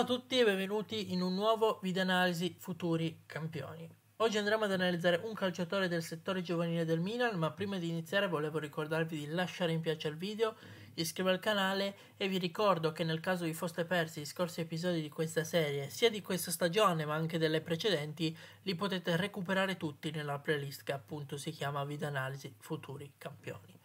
Ciao a tutti e benvenuti in un nuovo video analisi futuri campioni. Oggi andremo ad analizzare un calciatore del settore giovanile del Milan, ma prima di iniziare volevo ricordarvi di lasciare in piace al video, iscrivervi al canale e vi ricordo che nel caso vi foste persi gli scorsi episodi di questa serie, sia di questa stagione ma anche delle precedenti, li potete recuperare tutti nella playlist che appunto si chiama Video Analisi Futuri Campioni.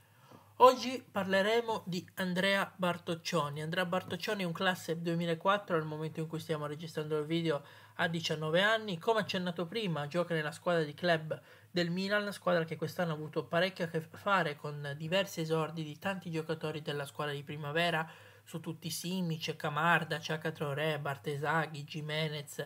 Oggi parleremo di Andrea Bartoccioni. Andrea Bartoccioni è un classe 2004, al momento in cui stiamo registrando il video a 19 anni. Come accennato prima, gioca nella squadra di club del Milan, squadra che quest'anno ha avuto parecchio a che fare con diversi esordi di tanti giocatori della squadra di primavera, su tutti Simic, Camarda, Ciacatrore, Bartesaghi, Jimenez,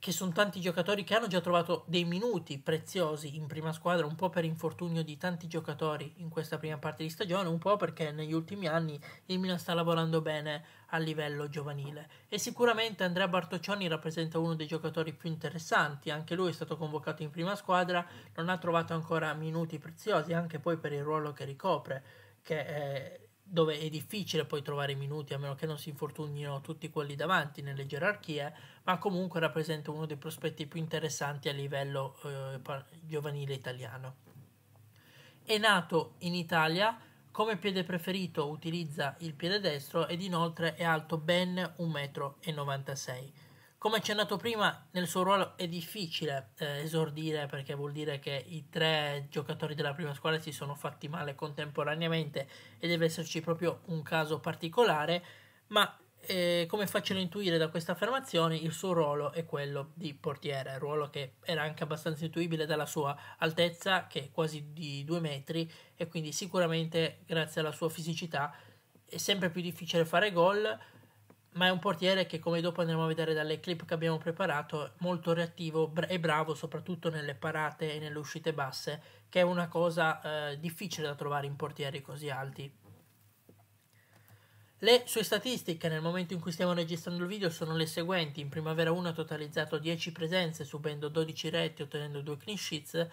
che sono tanti giocatori che hanno già trovato dei minuti preziosi in prima squadra, un po' per infortunio di tanti giocatori in questa prima parte di stagione, un po' perché negli ultimi anni il Milan sta lavorando bene a livello giovanile. E sicuramente Andrea Bartoccioni rappresenta uno dei giocatori più interessanti, anche lui è stato convocato in prima squadra, non ha trovato ancora minuti preziosi, anche poi per il ruolo che ricopre, che è dove è difficile poi trovare i minuti a meno che non si infortunino tutti quelli davanti nelle gerarchie, ma comunque rappresenta uno dei prospetti più interessanti a livello eh, giovanile italiano. È nato in Italia, come piede preferito utilizza il piede destro ed inoltre è alto ben 1,96 m come accennato prima, nel suo ruolo è difficile eh, esordire perché vuol dire che i tre giocatori della prima squadra si sono fatti male contemporaneamente e deve esserci proprio un caso particolare, ma eh, come facciano intuire da questa affermazione, il suo ruolo è quello di portiere, ruolo che era anche abbastanza intuibile dalla sua altezza, che è quasi di due metri, e quindi sicuramente grazie alla sua fisicità è sempre più difficile fare gol ma è un portiere che come dopo andremo a vedere dalle clip che abbiamo preparato molto reattivo e bravo soprattutto nelle parate e nelle uscite basse che è una cosa eh, difficile da trovare in portieri così alti le sue statistiche nel momento in cui stiamo registrando il video sono le seguenti in primavera 1 ha totalizzato 10 presenze subendo 12 reti ottenendo 2 clean sheets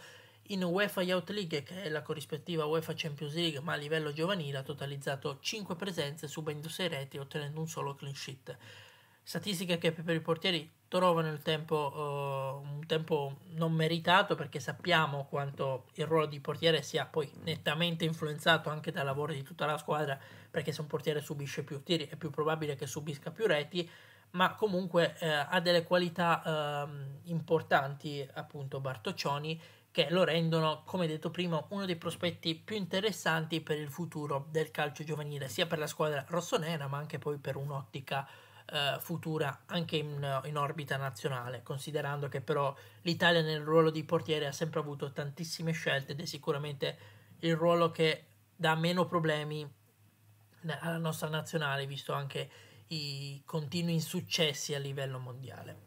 in UEFA Youth League, che è la corrispettiva UEFA Champions League, ma a livello giovanile, ha totalizzato 5 presenze, subendo 6 reti, ottenendo un solo clean sheet. Statistiche che per i portieri trovano il tempo, uh, un tempo non meritato perché sappiamo quanto il ruolo di portiere sia poi nettamente influenzato anche dal lavoro di tutta la squadra perché se un portiere subisce più tiri è più probabile che subisca più reti ma comunque eh, ha delle qualità eh, importanti appunto Bartoccioni che lo rendono, come detto prima, uno dei prospetti più interessanti per il futuro del calcio giovanile, sia per la squadra rossonera, ma anche poi per un'ottica eh, futura anche in, in, orbita nazionale, considerando che però l'Italia nel ruolo di portiere ha sempre avuto tantissime scelte ed è sicuramente il ruolo che dà meno problemi eh, alla nostra nazionale, visto anche i continui insuccessi a livello mondiale.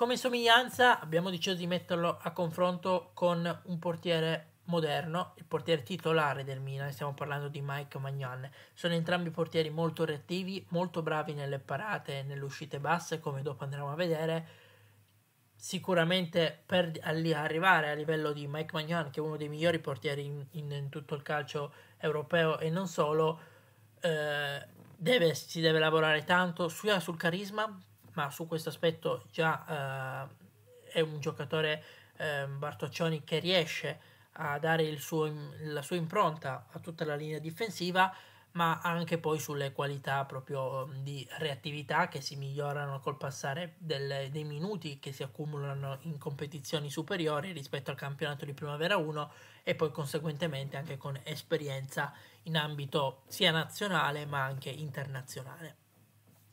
Come somiglianza abbiamo deciso di metterlo a confronto con un portiere moderno, il portiere titolare del Milan, stiamo parlando di Mike Magnan. Sono entrambi portieri molto reattivi, molto bravi nelle parate e nelle uscite basse, come dopo andremo a vedere. Sicuramente per arrivare a livello di Mike Magnan, che è uno dei migliori portieri in, in, in tutto il calcio europeo e non solo, eh, deve, si deve lavorare tanto sia sul carisma ma su questo aspetto già eh, è un giocatore eh, Bartoccioni che riesce a dare suo, la sua impronta a tutta la linea difensiva, ma anche poi sulle qualità proprio mm, di reattività che si migliorano col passare del, dei minuti che si accumulano in competizioni superiori rispetto al campionato di Primavera 1 e poi conseguentemente anche con esperienza in ambito sia nazionale ma anche internazionale.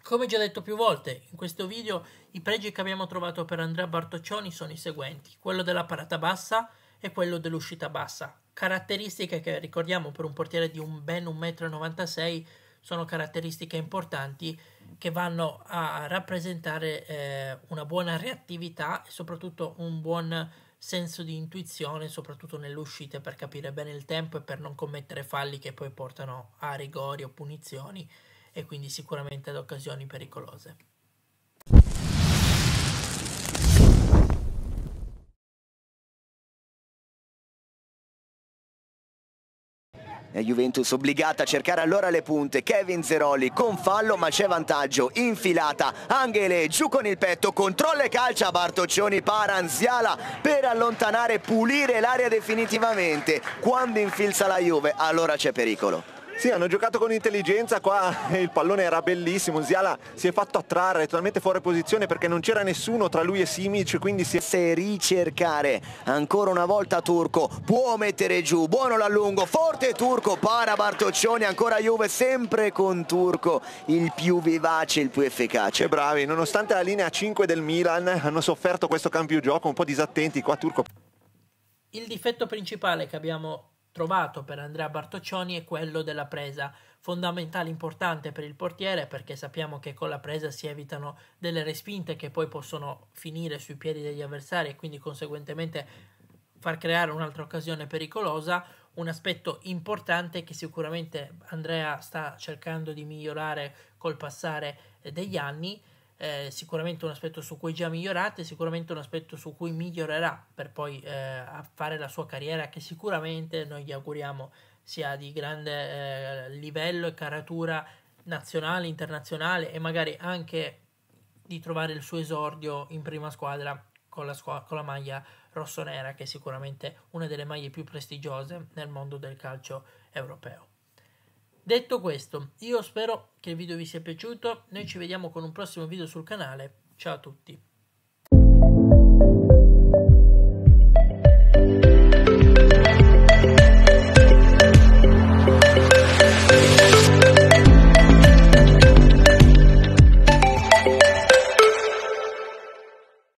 Come già detto più volte, in questo video i pregi che abbiamo trovato per Andrea Bartoccioni sono i seguenti, quello della parata bassa e quello dell'uscita bassa. Caratteristiche che ricordiamo per un portiere di un ben 1,96 m sono caratteristiche importanti che vanno a rappresentare eh, una buona reattività e soprattutto un buon senso di intuizione, soprattutto nelle uscite per capire bene il tempo e per non commettere falli che poi portano a rigori o punizioni e quindi sicuramente ad occasioni pericolose. La Juventus obbligata a cercare allora le punte Kevin Zeroli con fallo ma c'è vantaggio infilata Angele giù con il petto controlla e calcia Bartoccioni Paranziala per allontanare pulire l'area definitivamente quando infilza la Juve allora c'è pericolo sì, hanno giocato con intelligenza, qua il pallone era bellissimo, Ziala si è fatto attrarre, totalmente fuori posizione perché non c'era nessuno tra lui e Simic, quindi si è... Se ricercare, ancora una volta Turco, può mettere giù, buono l'allungo, forte Turco, para Bartoccioni, ancora Juve, sempre con Turco, il più vivace, il più efficace. E bravi, nonostante la linea 5 del Milan, hanno sofferto questo cambio gioco, un po' disattenti qua Turco. Il difetto principale che abbiamo trovato per Andrea Bartoccioni è quello della presa, fondamentale importante per il portiere perché sappiamo che con la presa si evitano delle respinte che poi possono finire sui piedi degli avversari e quindi conseguentemente far creare un'altra occasione pericolosa, un aspetto importante che sicuramente Andrea sta cercando di migliorare col passare eh, degli anni eh, sicuramente un aspetto su cui già migliorate, sicuramente un aspetto su cui migliorerà per poi eh, fare la sua carriera che sicuramente noi gli auguriamo sia di grande eh, livello e caratura nazionale, internazionale e magari anche di trovare il suo esordio in prima squadra con la, scu- con la maglia rossonera che è sicuramente una delle maglie più prestigiose nel mondo del calcio europeo. Detto questo, io spero che il video vi sia piaciuto, noi ci vediamo con un prossimo video sul canale, ciao a tutti!